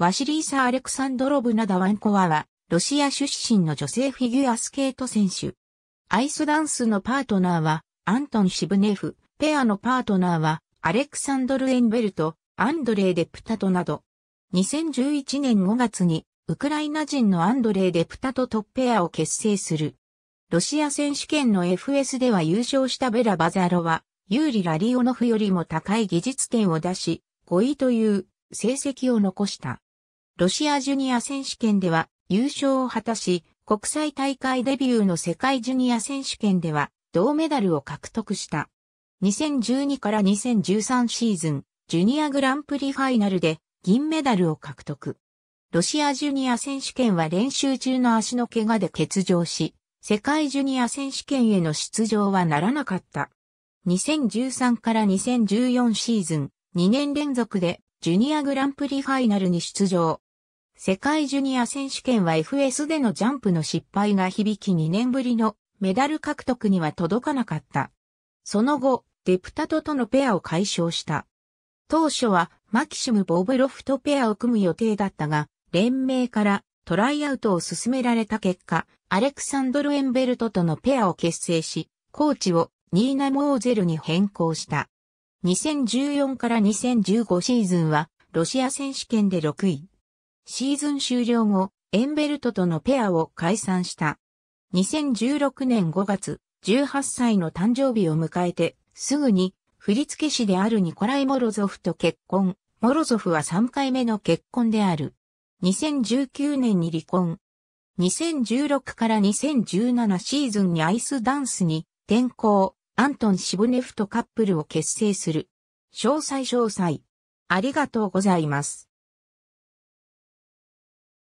ワシリーサ・アレクサンドロブナ・ダワンコワは、ロシア出身の女性フィギュアスケート選手。アイスダンスのパートナーは、アントン・シブネフ、ペアのパートナーは、アレクサンドル・エンベルト、アンドレイ・デプタトなど。2011年5月に、ウクライナ人のアンドレイ・デプタトとペアを結成する。ロシア選手権の FS では優勝したベラ・バザロは、ユーリ・ラリオノフよりも高い技術点を出し、5位という成績を残した。ロシアジュニア選手権では優勝を果たし、国際大会デビューの世界ジュニア選手権では銅メダルを獲得した。2012から2013シーズン、ジュニアグランプリファイナルで銀メダルを獲得。ロシアジュニア選手権は練習中の足の怪我で欠場し、世界ジュニア選手権への出場はならなかった。2013から2014シーズン、2年連続でジュニアグランプリファイナルに出場。世界ジュニア選手権は FS でのジャンプの失敗が響き2年ぶりのメダル獲得には届かなかった。その後、デプタトとのペアを解消した。当初はマキシム・ボブロフとペアを組む予定だったが、連盟からトライアウトを進められた結果、アレクサンドル・エンベルトとのペアを結成し、コーチをニーナ・モーゼルに変更した。2014から2015シーズンはロシア選手権で6位。シーズン終了後、エンベルトとのペアを解散した。2016年5月、18歳の誕生日を迎えて、すぐに、振付師であるニコライ・モロゾフと結婚。モロゾフは3回目の結婚である。2019年に離婚。2016から2017シーズンにアイスダンスに転校、アントン・シブネフとカップルを結成する。詳細詳細。ありがとうございます。